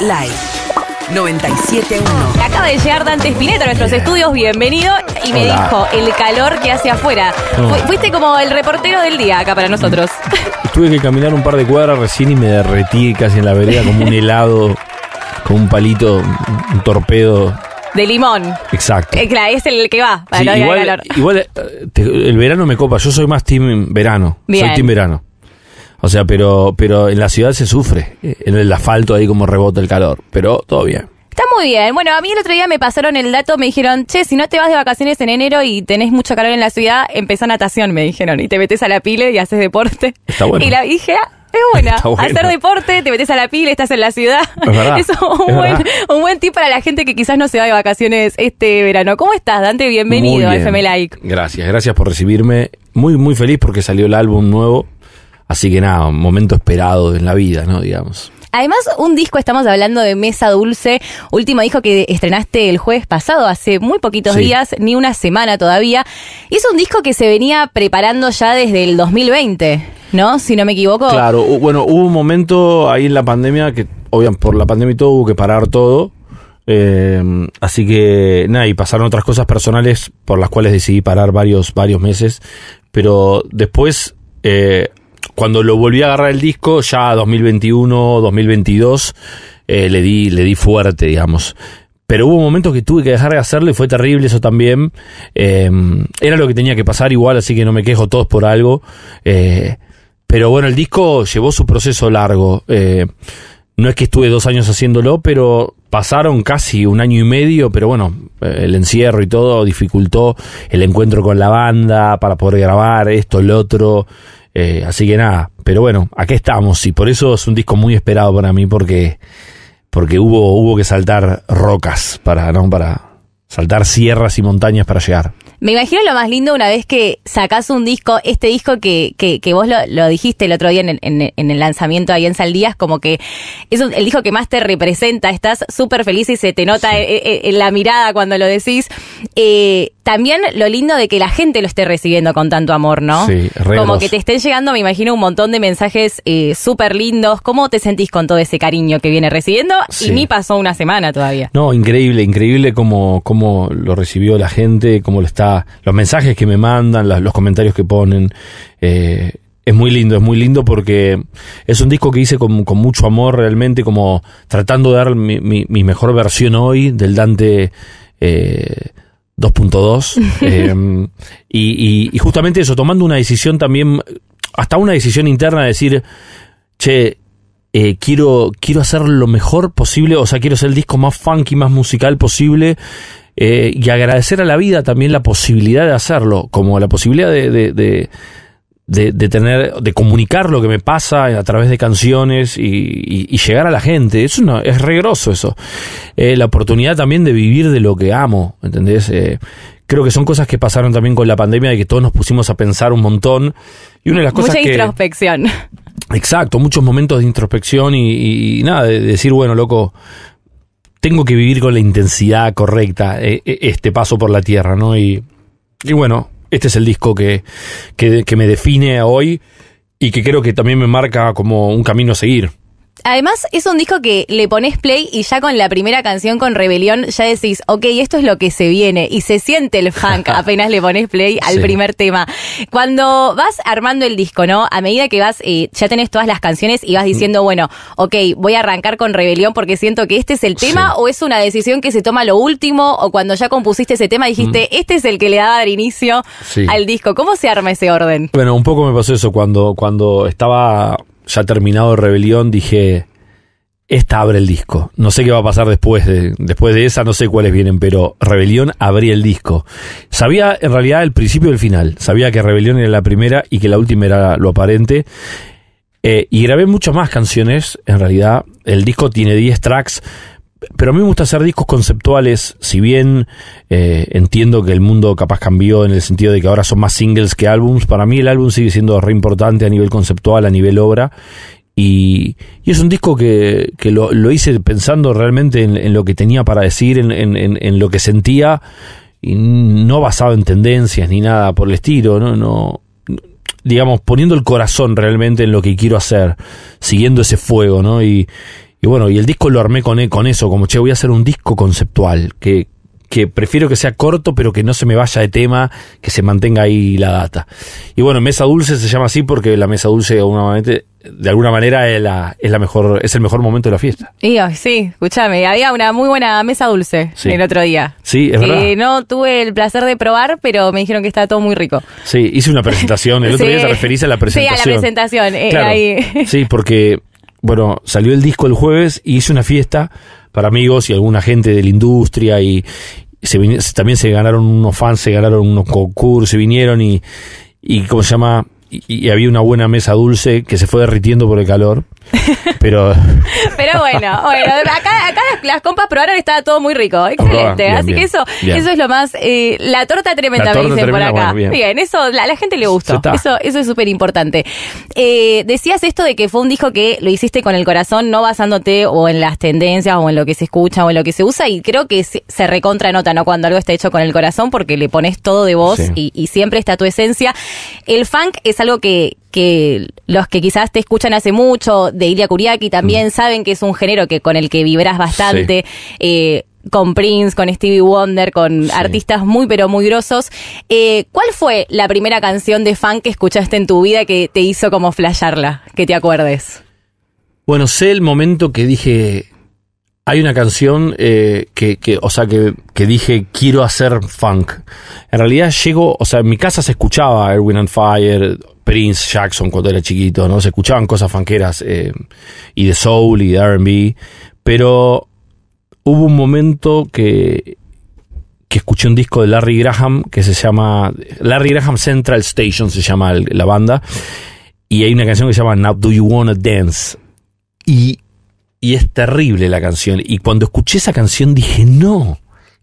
Live 971. Acaba de llegar Dante Spinetta a nuestros estudios, bienvenido. Y me dijo el calor que hace afuera. Oh. Fuiste como el reportero del día acá para nosotros. Tuve que caminar un par de cuadras recién y me derretí casi en la vereda como un helado, con un palito, un torpedo. De limón. Exacto. Eh, es el que va, para igual, calor. Igual eh, el verano me copa, yo soy más team verano. Soy team verano. O sea, pero, pero en la ciudad se sufre. Eh, en el asfalto ahí como rebota el calor. Pero todo bien. Está muy bien. Bueno, a mí el otro día me pasaron el dato, me dijeron, che, si no te vas de vacaciones en enero y tenés mucho calor en la ciudad, empezá natación, me dijeron. Y te metes a la pile y haces deporte. Está bueno. Y la dije, ah, es buena. Hacer deporte, te metes a la pile estás en la ciudad. Es, un, buen, un, buen, tip para la gente que quizás no se va de vacaciones este verano. ¿Cómo estás, Dante? Bienvenido a FM Like. Gracias, gracias por recibirme. Muy, muy feliz porque salió el álbum nuevo Así que nada, un momento esperado en la vida, ¿no? Digamos. Además, un disco, estamos hablando de Mesa Dulce, último disco que estrenaste el jueves pasado, hace muy poquitos días, ni una semana todavía. Y es un disco que se venía preparando ya desde el 2020, ¿no? Si no me equivoco. Claro, bueno, hubo un momento ahí en la pandemia que, obviamente, por la pandemia y todo hubo que parar todo. Eh, así que, nada, y pasaron otras cosas personales por las cuales decidí parar varios, varios meses. Pero después... Eh, cuando lo volví a agarrar el disco, ya 2021, 2022, eh, le, di, le di fuerte, digamos. Pero hubo momentos que tuve que dejar de hacerlo y fue terrible eso también. Em, era lo que tenía que pasar igual, así que no me quejo todos por algo. Eh, pero bueno, el disco llevó su proceso largo. Eh, no es que estuve dos años haciéndolo, pero pasaron casi un año y medio, pero bueno, el encierro y todo dificultó el encuentro con la banda para poder grabar esto, el otro. Eh, así que nada, pero bueno, aquí estamos y por eso es un disco muy esperado para mí porque, porque hubo, hubo que saltar rocas para, ¿no? para, saltar sierras y montañas para llegar. Me imagino lo más lindo una vez que sacás un disco, este disco que, que, vos lo, dijiste el otro día en el, en, el lanzamiento ahí en Saldías, como que es el disco que más te representa, estás súper feliz y se te nota eh, eh, en, la mirada cuando lo decís. Eh, también lo lindo de que la gente lo esté recibiendo con tanto amor, ¿no? Como que te estén llegando, me imagino, un montón de mensajes súper lindos. ¿Cómo te sentís con todo ese cariño que viene recibiendo? Y ni pasó una semana todavía. No, increíble, increíble como, como lo recibió la gente, cómo lo está, los mensajes que me mandan, los comentarios que ponen. Eh, es muy lindo, es muy lindo porque es un disco que hice con, mucho amor realmente, como tratando de dar mi, mejor versión hoy del Dante 2.2. Eh, eh, y, y justamente eso, tomando una decisión también, hasta una decisión interna de decir, che, eh, quiero, quiero hacer lo mejor posible, o sea, quiero hacer el disco más funky, más musical posible. Eh, y agradecer a la vida también la posibilidad de hacerlo, como la posibilidad de, de, de de, de, tener, de comunicar lo que me pasa a través de canciones y, y, y llegar a la gente. Es una, es regroso eso. Eh, la oportunidad también de vivir de lo que amo, ¿entendés? Eh, creo que son cosas que pasaron también con la pandemia de que todos nos pusimos a pensar un montón. Y una de las cosas Mucha que, introspección. Exacto, muchos momentos de introspección y, nada, de decir, bueno, loco, tengo que vivir con la intensidad correcta e, e, este paso por la tierra, ¿no? Y, y bueno, este es el disco que, que, que me define hoy y que creo que también me marca como un camino a seguir. Además, es un disco que le pones play y ya con la primera canción con Rebelión ya decís, ok, esto es lo que se viene. Y se siente el funk apenas le pones play al primer tema. Cuando vas armando el disco, ¿no? A medida que vas, eh, ya tenés todas las canciones y vas mm. diciendo, bueno, ok, voy a arrancar con Rebelión porque siento que este es el tema o es una decisión que se toma lo último o cuando ya compusiste ese tema dijiste, mm. este es el que le a dar inicio al disco. ¿Cómo se arma ese orden? Bueno, un poco me pasó eso cuando, cuando estaba ya terminado Rebelión, dije, esta abre el disco. No sé qué va a pasar después de, después de esa, no sé cuáles vienen, pero Rebelión abría el disco. Sabía en realidad el principio y el final. Sabía que Rebelión era la primera y que la última era lo aparente. Eh, y grabé muchas más canciones, en realidad. El disco tiene 10 tracks pero a mí me gusta hacer discos conceptuales, si bien eh, entiendo que el mundo capaz cambió en el sentido de que ahora son más singles que álbums, para mí el álbum sigue siendo re importante a nivel conceptual, a nivel obra, y, es un disco que, que lo, lo, hice pensando realmente en, lo que tenía para decir, en, lo que sentía, y no basado en tendencias ni nada por el estilo, no, no digamos, poniendo el corazón realmente en lo que quiero hacer, siguiendo ese fuego, ¿no? Y, y bueno, y el disco lo armé con, e, con eso, como, che, voy a hacer un disco conceptual, que, que prefiero que sea corto, pero que no se me vaya de tema, que se mantenga ahí la data. Y bueno, Mesa Dulce se llama así porque la Mesa Dulce, de alguna manera, es, la, mejor, es el mejor momento de la fiesta. Y, sí, escúchame, había una muy buena Mesa Dulce el otro día. Sí, es que No tuve el placer de probar, pero me dijeron que estaba todo muy rico. Sí, hice una presentación, el otro día te referís a la presentación. Sí, a la presentación, eh, ahí. Sí, porque bueno, salió el disco el jueves y hice una fiesta para amigos y alguna gente de la industria y también se ganaron unos fans, se ganaron unos concursos, se vinieron y, y ¿cómo se llama? y, había una buena mesa dulce que se fue derritiendo por el calor. Pero, Pero bueno, acá, las, compas probaron estaba todo muy rico. Excelente. Así que eso, eso es lo más. Eh, la torta tremenda, me por acá. bien. eso a la, gente le gusta Eso, eso es súper importante. Eh, decías esto de que fue un disco que lo hiciste con el corazón, no basándote o en las tendencias o en lo que se escucha o en lo que se usa. Y creo que se, recontra nota, ¿no? Cuando algo está hecho con el corazón, porque le pones todo de vos y siempre está tu esencia. El funk es algo que, que los que quizás te escuchan hace mucho de Ilia Kuriaki también mm. saben que es un género que con el que vibras bastante. Eh, con Prince, con Stevie Wonder, con artistas muy pero muy grosos. Eh, ¿Cuál fue la primera canción de funk que escuchaste en tu vida que te hizo como flasharla, que te acuerdes? Bueno, sé el momento que dije, hay una canción eh, que, o sea, que, dije, quiero hacer funk. En realidad llego, o sea, en mi casa se escuchaba Erwin and Fire, Prince Jackson cuando era chiquito, ¿no? Se escuchaban cosas fanqueras eh, y de soul y de RB, pero hubo un momento que, que escuché un disco de Larry Graham que se llama Larry Graham Central Station, se llama la banda, y hay una canción que se llama Now Do You Wanna Dance. Y, y es terrible la canción. Y cuando escuché esa canción dije, no,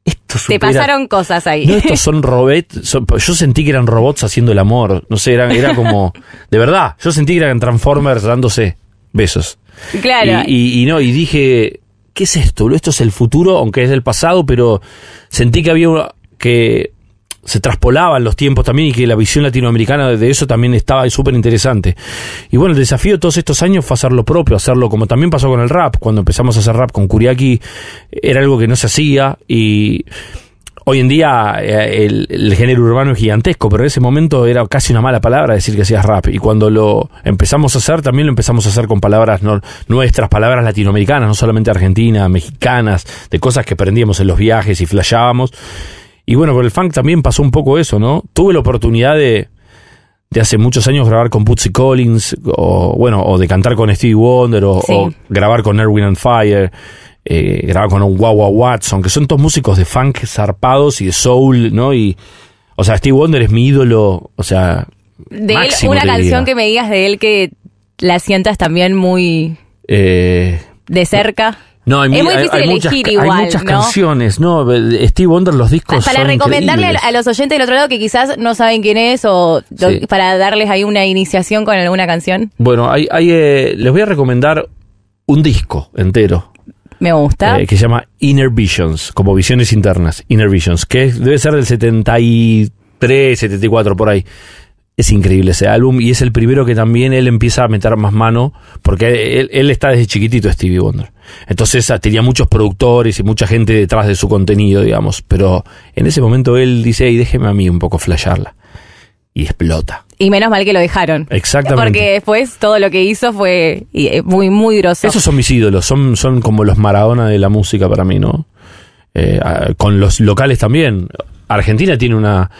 esto Te pasaron cosas ahí. No, estos son robots. Pues yo sentí que eran robots haciendo el amor. No sé, era, como. De verdad, yo sentí que eran Transformers dándose besos. Claro. Y, no, y dije. ¿Qué es esto? Esto es el futuro, aunque es del pasado, pero sentí que había una, que se traspolaban los tiempos también y que la visión latinoamericana de eso también estaba súper interesante. Y bueno, el desafío de todos estos años fue hacer lo propio, hacerlo como también pasó con el rap. Cuando empezamos a hacer rap con Kuriaki, era algo que no se hacía y hoy en día eh, el, género urbano es gigantesco, pero en ese momento era casi una mala palabra decir que hacías rap. Y cuando lo empezamos a hacer, también lo empezamos a hacer con palabras nuestras, palabras latinoamericanas, no solamente argentinas, mexicanas, de cosas que aprendíamos en los viajes y flashábamos. Y bueno, con el funk también pasó un poco eso, ¿no? Tuve la oportunidad de, de hace muchos años grabar con Bootsy Collins, o bueno, o de cantar con Stevie Wonder, o, grabar con Erwin and Fire, eh, grabar con un Wawa Watson, que son todos músicos de funk zarpados y de soul, ¿no? Y, o sea, Stevie Wonder es mi ídolo, o sea. De él, una canción que me digas de él que la sientas también muy. Eh, de cerca. No, hay, muchas, Hay muchas canciones, ¿no? Eh, Steve Wonder, los discos. Para recomendarle a los oyentes del otro lado que quizás no saben quién es o para darles ahí una iniciación con alguna canción. Bueno, hay, hay eh, les voy a recomendar un disco entero. Me gusta. Eh, que se llama Inner Visions, como visiones internas. Inner Visions, que debe ser del 73, 74, por ahí. Es increíble ese álbum y es el primero que también él empieza a meter más mano, porque él, está desde chiquitito Stevie Wonder. Entonces ah, tenía muchos productores y mucha gente detrás de su contenido, digamos, pero en ese momento él dice, y déjeme a mí un poco flasharla Y explota. Y menos mal que lo dejaron. Exactamente. Porque después todo lo que hizo fue eh, muy, muy groso Esos son mis ídolos, son, son como los Maradona de la música para mí, ¿no? Eh, ah, con los locales también. Argentina tiene una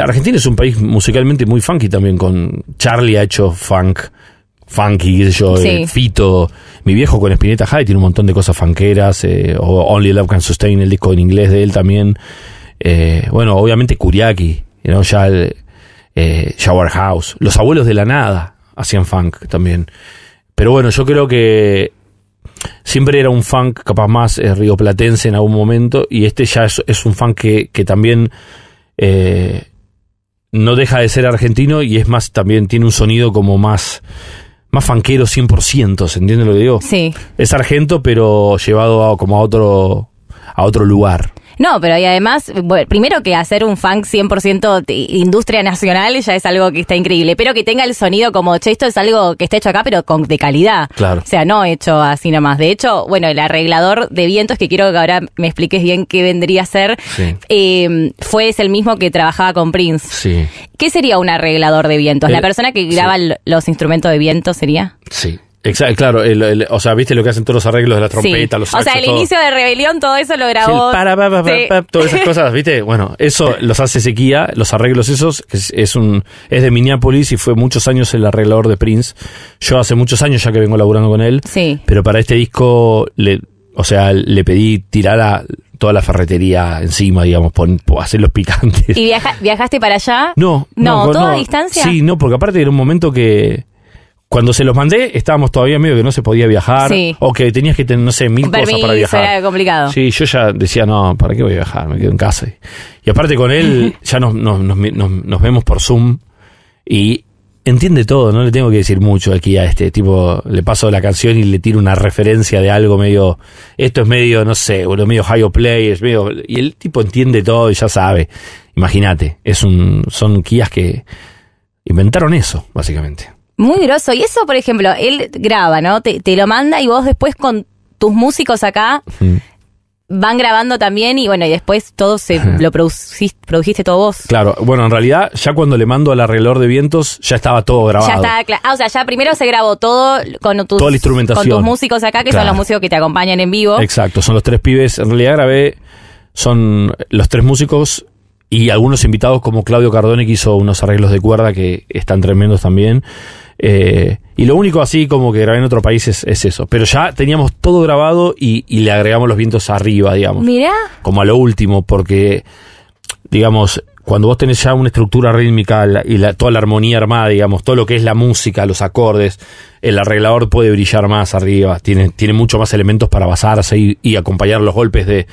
Argentina es un país musicalmente muy funky también, con Charlie ha hecho funk, funky, yo, eh, Fito, mi viejo con Spinetta Jai tiene un montón de cosas funkeras, eh, o Only Love Can Sustain, el disco en inglés de él también, eh, bueno, obviamente Kuriaki, ya Shower House, los abuelos de la nada hacían funk también, pero bueno, yo creo que siempre era un funk capaz más rioplatense en algún momento y este ya es, un funk que, que también eh, no deja de ser argentino y es más, también tiene un sonido como más, más fanquero 100%, ¿se entiende lo que digo? Sí. Es argento, pero llevado como a otro, a otro lugar. No, pero y además, primero que hacer un funk 100% industria nacional ya es algo que está increíble, pero que tenga el sonido como, che, esto es algo que está hecho acá, pero con, de calidad. Claro. O sea, no hecho así nomás. De hecho, bueno, el arreglador de vientos, que quiero que ahora me expliques bien qué vendría a ser, em, fue el mismo que trabajaba con Prince. Sí. ¿Qué sería un arreglador de vientos? ¿La eh, persona que graba los instrumentos de viento sería? Sí. Exacto, claro, o sea, viste lo que hacen todos los arreglos de la trompeta, los O sea, el inicio de Rebelión, todo eso lo grabó. todas esas cosas, viste. Bueno, eso los hace Sequía, los arreglos esos, es, es, un, es de Minneapolis y fue muchos años el arreglador de Prince. Yo hace muchos años ya que vengo laburando con él. Sí. Pero para este disco, le, o sea, le pedí tirar a toda la ferretería encima, digamos, hacer los picantes. ¿Y viajaste para allá? No. No, todo distancia? Sí, no, porque aparte era un momento que cuando se los mandé, estábamos todavía medio que no se podía viajar. O que tenías que tener, no sé, mil cosas para viajar. Era complicado. Sí, yo ya decía, no, ¿para qué voy a viajar? Me quedo en casa. Y aparte con él, ya nos, nos, nos, vemos por Zoom y entiende todo, no le tengo que decir mucho aquí a este tipo. Le paso la canción y le tiro una referencia de algo medio. Esto es medio, no sé, medio high o play, es medio. Y el tipo entiende todo y ya sabe. Imagínate, es un. son guías que inventaron eso, básicamente. Muy groso. Y eso, por ejemplo, él graba, ¿no? Te, lo manda y vos después con tus músicos acá van grabando también y bueno, y después todo se lo produciste, produjiste todo vos. Claro, bueno, en realidad ya cuando le mando al arreglador de vientos ya estaba todo grabado. Ya estaba claro. Ah, o sea, ya primero se grabó todo con tus, músicos acá, que son los músicos que te acompañan en vivo. Exacto, son los tres pibes. En realidad grabé, son los tres músicos y algunos invitados como Claudio Cardone que hizo unos arreglos de cuerda que están tremendos también. Eh, y lo único así como que grabé en otro país es, eso. Pero ya teníamos todo grabado y, le agregamos los vientos arriba, digamos. mira Como a lo último, porque, digamos, cuando vos tenés ya una estructura rítmica y la, toda la armonía armada, digamos, todo lo que es la música, los acordes, el arreglador puede brillar más arriba, tiene, tiene mucho más elementos para basarse y acompañar los golpes de,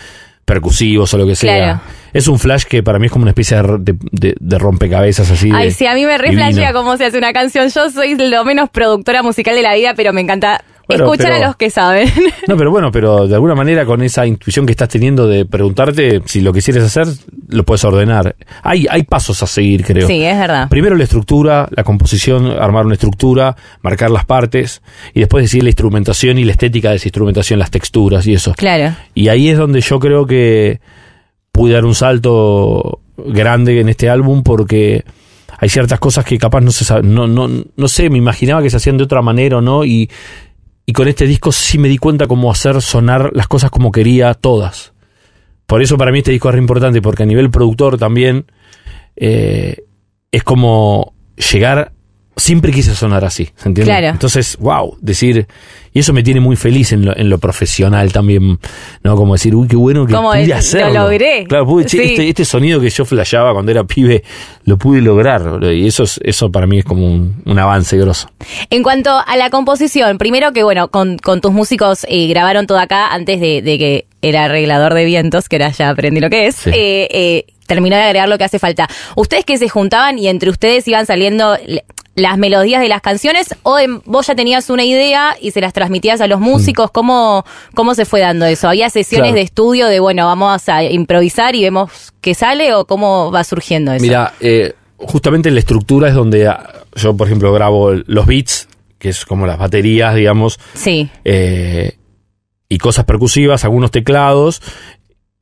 percusivos o lo que sea. Es un flash que para mí es como una especie de, rompecabezas así. Ay, sí, a mí me reflashea cómo se hace una canción. Yo soy lo menos productora musical de la vida, pero me encanta bueno, Escuchan a los que saben. No, pero bueno, pero de alguna manera con esa intuición que estás teniendo de preguntarte si lo que hacer, lo puedes ordenar. Hay, hay pasos a seguir, creo. Sí, es verdad. Primero la estructura, la composición, armar una estructura, marcar las partes y después decir la instrumentación y la estética de esa instrumentación, las texturas y eso. Claro. Y ahí es donde yo creo que pude dar un salto grande en este álbum porque hay ciertas cosas que capaz no se saben no, no, no sé, me imaginaba que se hacían de otra manera o no y y con este disco sí me di cuenta cómo hacer sonar las cosas como quería todas. Por eso para mí este disco es re importante, porque a nivel productor también eh, es como llegar siempre quise sonar así, ¿se Claro. Entonces, wow, decir, y eso me tiene muy feliz en lo, profesional también, ¿no? Como decir, uy, qué bueno que pude hacerlo. Lo logré. Claro, pude, este, este, sonido que yo flasheaba cuando era pibe, lo pude lograr. Y eso, eso para mí es como un, avance grosso. En cuanto a la composición, primero que, bueno, con, con tus músicos eh, grabaron todo acá antes de, que el arreglador de vientos, que era ya aprendí lo que es, eh, eh, terminó de agregar lo que hace falta. Ustedes que se juntaban y entre ustedes iban saliendo las melodías de las canciones o vos ya tenías una idea y se las transmitías a los mm. músicos? ¿Cómo, cómo se fue dando eso? ¿Había sesiones de estudio de, bueno, vamos a improvisar y vemos qué sale o cómo va surgiendo eso? Mira, eh, justamente la estructura es donde ah, yo, por ejemplo, grabo los beats, que es como las baterías, digamos. Sí. Eh, y cosas percusivas, algunos teclados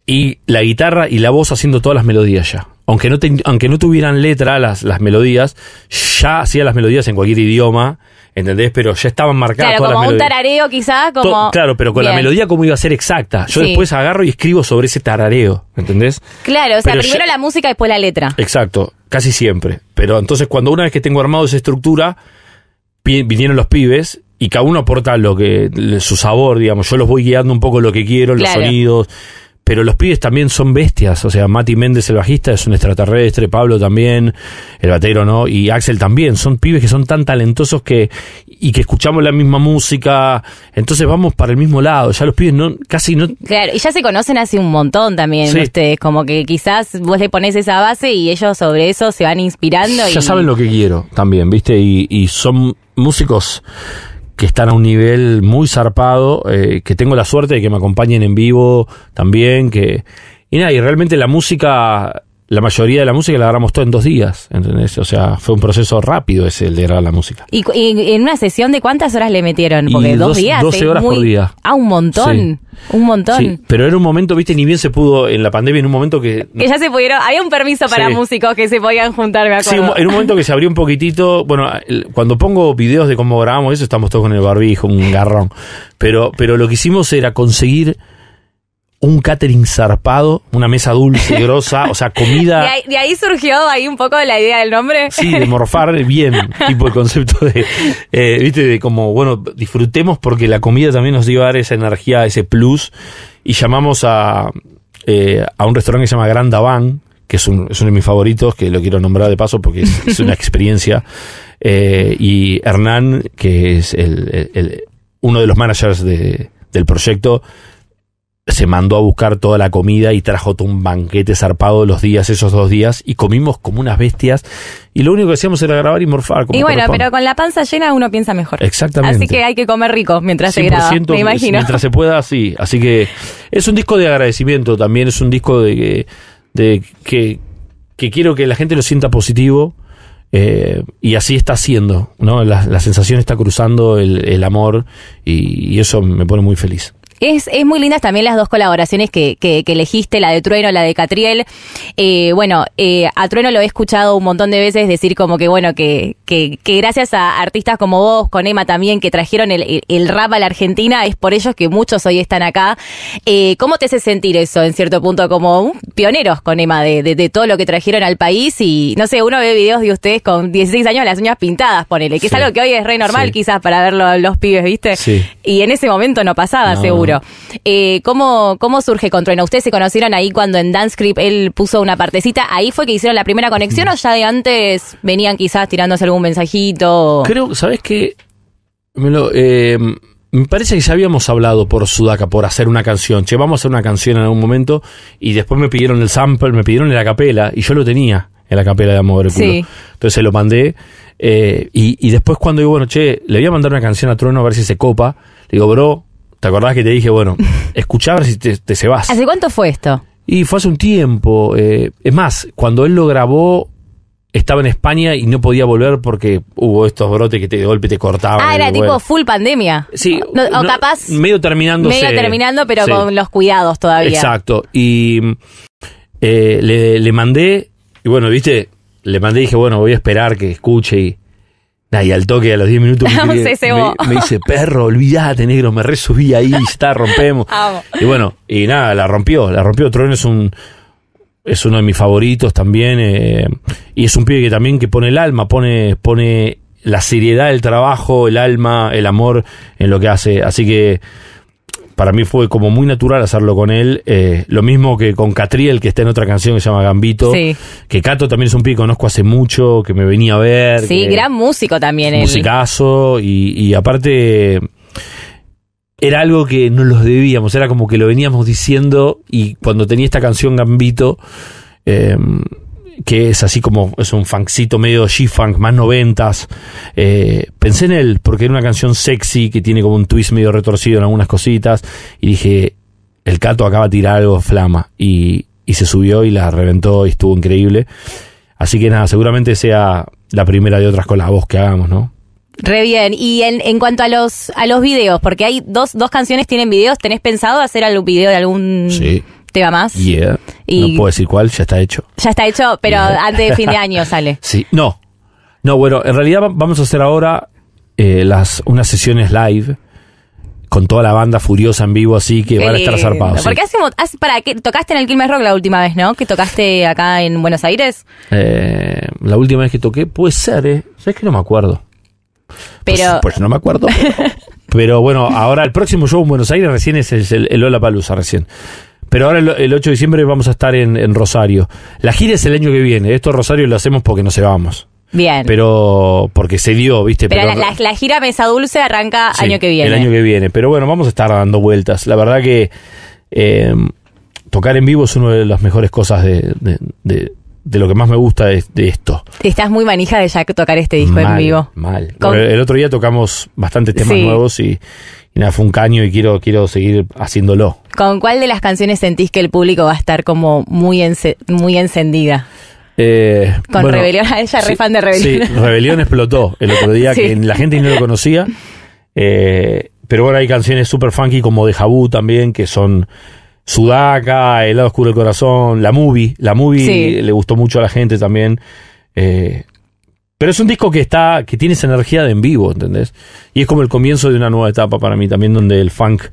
y la guitarra y la voz haciendo todas las melodías ya aunque no, aunque no tuvieran letra las, las melodías, ya hacía las melodías en cualquier idioma. ¿entendés? Pero ya estaban marcadas claro, como un tarareo quizás, como... claro, pero con la melodía cómo iba a ser exacta. Yo después agarro y escribo sobre ese tarareo, ¿entendés? Claro, o sea, primero la música, y después la letra. Exacto, casi siempre. Pero entonces cuando una vez que tengo armado esa estructura, vinieron los pibes y cada uno aporta lo que su sabor, digamos. Yo los voy guiando un poco lo que quiero, los sonidos, pero los pibes también son bestias. O sea, Mati Méndez, el bajista, es un extraterrestre, Pablo también, el batero, ¿no? Y Axel también. Son pibes que son tan talentosos que. y que escuchamos la misma música. Entonces vamos para el mismo lado. Ya los pibes no, casi no. Claro, y ya se conocen hace un montón también ustedes. Como que quizás vos le pones esa base y ellos sobre eso se van inspirando. Ya saben lo que quiero también, ¿viste? Y, y son músicos que están a un nivel muy zarpado, eh, que tengo la suerte de que me acompañen en vivo también, que... Y nada, y realmente la música la mayoría de la música la grabamos todo en dos días, ¿entendés? O sea, fue un proceso rápido ese el de grabar la música. ¿Y, en una sesión de cuántas horas le metieron? Porque dos, días. 12 horas por día. Ah, un montón. Un montón. Sí. Pero era un momento, viste, ni bien se pudo en la pandemia, en un momento que. Que ya se pudieron. Había un permiso para músicos que se podían juntar, me acuerdo. Sí, en un momento que se abrió un poquitito. Bueno, cuando pongo videos de cómo grabamos eso, estamos todos con el barbijo, un garrón. Pero, pero lo que hicimos era conseguir un catering zarpado, una mesa dulce, grosa, o sea, comida. De ahí, ahí, surgió ahí un poco la idea del nombre. Sí, de morfar bien, tipo el concepto de, eh, viste, de como, bueno, disfrutemos porque la comida también nos dio a dar esa energía, ese plus. Y llamamos a, eh, a un restaurante que se llama Grand que es, uno de mis favoritos, que lo quiero nombrar de paso porque es, una experiencia. Eh, y Hernán, que es uno de los managers del proyecto, se mandó a buscar toda la comida y trajo todo un banquete zarpado los días, esos dos días, y comimos como unas bestias. Y lo único que hacíamos era grabar y morfar. y bueno, pero con la panza llena uno piensa mejor. Exactamente. Así que hay que comer rico mientras se graba, me imagino. Mientras se pueda, sí. Así que es un disco de agradecimiento también, es un disco de, de que, quiero que la gente lo sienta positivo. Eh, y así está siendo, ¿no? La, sensación está cruzando el, amor y eso me pone muy feliz. Es, es muy lindas también las dos colaboraciones que, elegiste, la de Trueno, la de Catriel. Eh, bueno, eh, a Trueno lo he escuchado un montón de veces decir como que, bueno, que, gracias a artistas como vos, con Emma también, que trajeron el, el, rap a la Argentina, es por ellos que muchos hoy están acá. Eh, ¿Cómo te hace sentir eso, en cierto punto, como pioneros con Emma de, todo lo que trajeron al país? Y no sé, uno ve videos de ustedes con 16 años las uñas pintadas, ponele, que es algo que hoy es re normal quizás para verlo los pibes, ¿viste? Y en ese momento no pasaba, seguro. Eh, ¿cómo, surge con ¿Ustedes se conocieron ahí cuando en Dance Creep él puso una partecita? ¿Ahí fue que hicieron la primera conexión mm. o ya de antes venían quizás tirándose algún mensajito? Creo, ¿sabes qué? Me eh, parece que ya habíamos hablado por Sudaca, por hacer una canción. Che, vamos a hacer una canción en algún momento. Y después me pidieron el sample, me pidieron la capela. Y yo lo tenía en la capela de Amor del Culo. Entonces se lo mandé. Eh, y, después cuando digo, bueno, che, le voy a mandar una canción a Trono a ver si se copa. Le digo, bro, ¿Te acordás que te dije, bueno, escuchá a ver si te, te vas? ¿Hace cuánto fue esto? Y fue hace un tiempo. Eh, es más, cuando él lo grabó, estaba en España y no podía volver porque hubo estos brotes que de golpe te cortaban. Ah, era tipo full pandemia. Sí. o capaz. Medio terminando. Medio terminando, pero con los cuidados todavía. Exacto. Y eh, le, le, mandé, y bueno, viste, le mandé y dije, bueno, voy a esperar que escuche y y al toque, a los 10 minutos, me, dice, perro, olvídate, negro, me resubí ahí, está, rompemos. Y bueno, y nada, la rompió, la rompió. Tron es un es uno de mis favoritos también. Eh, y es un pibe que también que pone el alma, pone, pone la seriedad del trabajo, el alma, el amor en lo que hace. Así que para mí fue como muy natural hacerlo con él. Eh, lo mismo que con Catriel, que está en otra canción que se llama Gambito. Sí. Que Cato también es un pico que conozco hace mucho, que me venía a ver. Sí, gran músico también él. Musicazo, y, y aparte era algo que no los debíamos, era como que lo veníamos diciendo y cuando tenía esta canción Gambito, eh, que es así como es un fancito medio G-Funk, más noventas. Eh, pensé en él, porque era una canción sexy que tiene como un twist medio retorcido en algunas cositas. Y dije, el Cato acaba de tirar algo flama. Y, y se subió y la reventó y estuvo increíble. Así que nada, seguramente sea la primera de otras con la voz que hagamos, ¿no? Re bien. Y en, en cuanto a los, a los videos, porque hay dos, dos canciones tienen videos, ¿tenés pensado hacer algún video de algún tema más? Yeah. Y no puedo decir cuál, ya está hecho. Ya está hecho, pero antes de fin de año sale. Sí, no. No, bueno, en realidad vamos a hacer ahora eh, las, unas sesiones live con toda la banda furiosa en vivo así que van a estar zarpados. Porque qué para que tocaste en el Kilmer Rock la última vez, ¿no? Que tocaste acá en Buenos Aires. Eh, la última vez que toqué puede ser, ¿eh? Sabes que no me acuerdo. Pero pues, pues no me acuerdo. Pero, bueno, ahora el próximo show en Buenos Aires recién es el, el, el Lola Palusa recién. Pero ahora el 8 de diciembre vamos a estar en, Rosario. La gira es el año que viene. Esto Rosario lo hacemos porque no se vamos. Bien. Pero porque se dio, ¿viste? Pero, la, gira Mesa Dulce arranca año que viene. El año que viene. Pero bueno, vamos a estar dando vueltas. La verdad que eh, tocar en vivo es una de las mejores cosas de, de, lo que más me gusta de, esto. Estás muy manija de ya tocar este disco en vivo. Mal. El otro día tocamos bastantes temas nuevos y y fue un caño y quiero, quiero seguir haciéndolo. ¿Con cuál de las canciones sentís que el público va a estar como muy, muy encendida? Eh, Con Rebelión Rebelión, ella re fan de Rebelión. Sí, Rebelión explotó el otro día, que la gente no lo conocía. Eh, pero ahora hay canciones super funky como de Jabú también, que son Sudaka, El lado oscuro del corazón, La Movie. La Movie le gustó mucho a la gente también. Eh, pero es un disco que está, que tiene esa energía de en vivo, ¿entendés? Y es como el comienzo de una nueva etapa para mí también, donde el funk,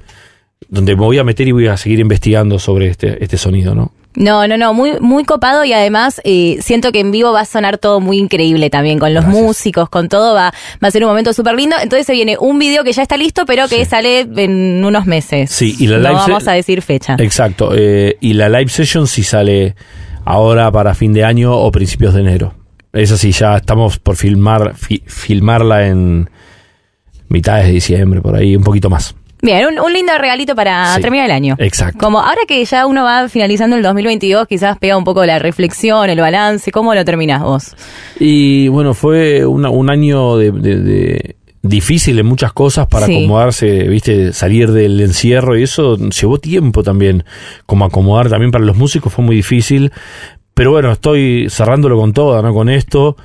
donde me voy a meter y voy a seguir investigando sobre este, este sonido, ¿no? No, no, no, muy, muy copado y además eh, siento que en vivo va a sonar todo muy increíble también, con los músicos, con todo, va, va a ser un momento súper lindo. Entonces se viene un video que ya está listo, pero que sale en unos meses. Sí, y la live No vamos a decir fecha. Exacto, eh, y la live session si sale ahora para fin de año o principios de enero esa sí, ya estamos por filmar filmarla en mitades de diciembre, por ahí, un poquito más. Bien, un, lindo regalito para terminar el año. Exacto. Como ahora que ya uno va finalizando el 2022, quizás pega un poco la reflexión, el balance, ¿cómo lo terminás vos? Y bueno, fue un año de, difícil en muchas cosas para acomodarse, viste, salir del encierro y eso llevó tiempo también. Como acomodar también para los músicos fue muy difícil. Pero bueno, estoy cerrándolo con todo, ¿no? Con esto.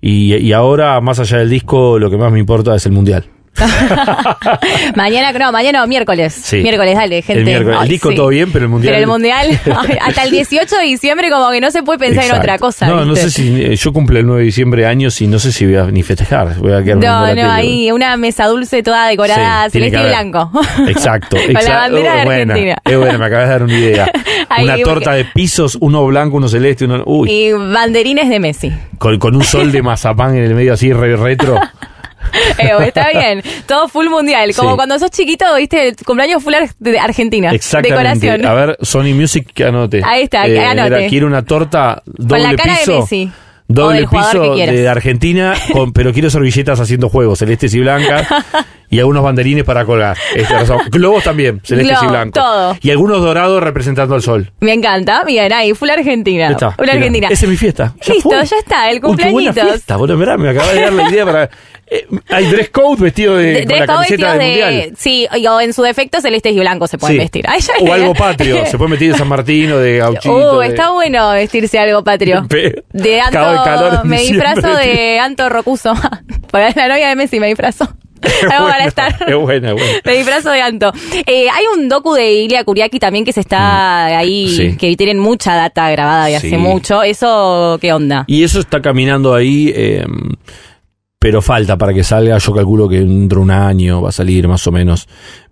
Y, y ahora, más allá del disco, lo que más me importa es el mundial. mañana, no, mañana o miércoles. Miércoles, dale, gente. El, disco todo bien, pero el mundial. Pero el mundial, hasta el 18 de diciembre, como que no se puede pensar en otra cosa. No, no sé si. Eh, yo cumple el 9 de diciembre años y no sé si voy a ni festejar. Voy no, no, ahí una mesa dulce toda decorada, celeste y blanco. Exacto. la Es buena, me acabas de dar una idea. una torta de pisos, uno blanco, uno celeste, uno. Uy. Y banderines de Messi. Con, un sol de mazapán en el medio así, re retro. Evo, eh, está bien. Todo full mundial. Como cuando sos chiquito, viste, cumpleaños full de Argentina. Exactamente. Decoración. A ver, Sony Music, anote. Ahí está, que eh, anote. Era, quiero una torta doble Con la cara de Messi doble piso de Argentina, con, pero quiero servilletas haciendo juegos, celestes y blancas, y algunos banderines para colgar. Este, globos también, celestes y blancos. Y algunos dorados representando al sol. Me encanta, bien, ahí, full Argentina. Argentina. Esa es mi fiesta. Listo, ya está, el cumpleaños. Bueno, mirá, me acaba de dar la idea para. Eh, hay dress code vestido de, con la camiseta del de, mundial. Sí, o en su defecto celestes y blancos se pueden vestir. o algo patrio, se puede vestir de San Martín o de gauchito. Uh, está bueno vestirse algo patrio. de me disfrazo de Anto Rocuso. la novia de Messi me disfrazo. Me disfrazo de Anto. Eh, hay un docu de Ilia Kuriaki también que se está mm. ahí, que tienen mucha data grabada de hace mucho. ¿Eso qué onda? Y eso está caminando ahí. Eh, pero falta para que salga, yo calculo que dentro de un año va a salir más o menos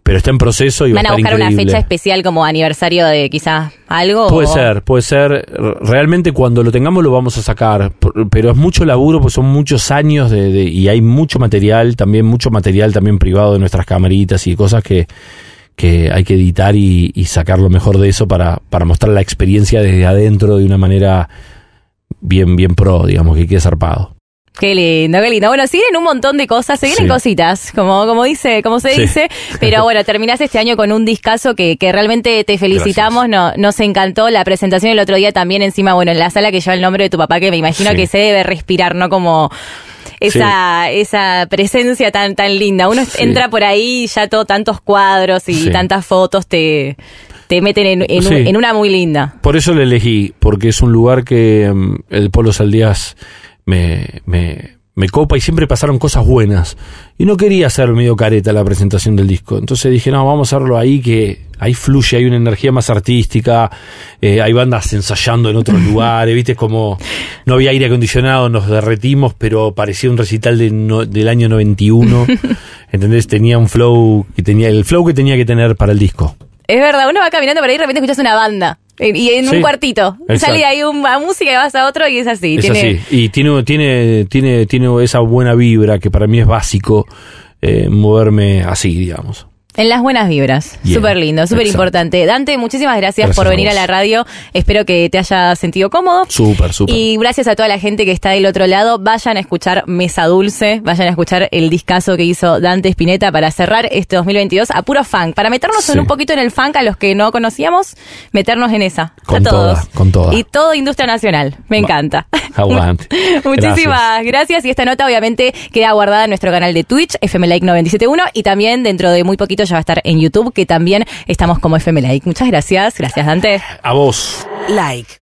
pero está en proceso y van va a, buscar una fecha especial como aniversario de quizás algo. Puede ser, puede ser. Realmente cuando lo tengamos lo vamos a sacar, pero es mucho laburo, pues son muchos años de, y hay mucho material, también mucho material también privado de nuestras camaritas y cosas que, hay que editar y, sacar lo mejor de eso para, para mostrar la experiencia desde adentro de una manera bien, bien pro, digamos, que quede zarpado. Qué lindo, qué lindo. Bueno, siguen un montón de cosas, siguen cositas, como, como dice, como se dice. Pero bueno, terminaste este año con un discazo que, que realmente te felicitamos, no, nos encantó la presentación el otro día también encima, bueno, en la sala que lleva el nombre de tu papá, que me imagino que se debe respirar, ¿no? Como esa, esa presencia tan, tan linda. Uno entra por ahí y ya todo tantos cuadros y tantas fotos te, te meten en, en, una muy linda. Por eso le elegí, porque es un lugar que mm, el Polo Saldías me, me, me copa y siempre pasaron cosas buenas. Y no quería hacer medio careta la presentación del disco. Entonces dije, no, vamos a hacerlo ahí, que ahí fluye, hay una energía más artística, eh, hay bandas ensayando en otros lugares, viste, como no había aire acondicionado, nos derretimos, pero parecía un recital del año 91. ¿Entendés? Tenía un flow que tenía, el flow que tenía que tener para el disco. Es verdad, uno va caminando por ahí y de repente escuchas una banda. Y en un cuartito. Sale ahí una música y vas a otro y es así. Y tiene, tiene, tiene, tiene esa buena vibra que para mí es básico eh, moverme así, digamos. En las buenas vibras. Súper lindo, súper importante. Dante, muchísimas gracias, por venir a, la radio. Espero que te haya sentido cómodo. Súper, súper. Y gracias a toda la gente que está del otro lado. Vayan a escuchar Mesa Dulce, vayan a escuchar el discazo que hizo Dante Spinetta para cerrar este 2022 a puro funk. Para meternos un poquito en el funk a los que no conocíamos, meternos en esa. Con a todos. con toda. Y todo industria nacional. Me encanta. muchísimas gracias. Y esta nota obviamente queda guardada en nuestro canal de Twitch, FMLike971, y también dentro de muy poquito ya va a estar en YouTube, que también estamos como FM Like. Muchas gracias. Gracias, Dante. A vos. Like.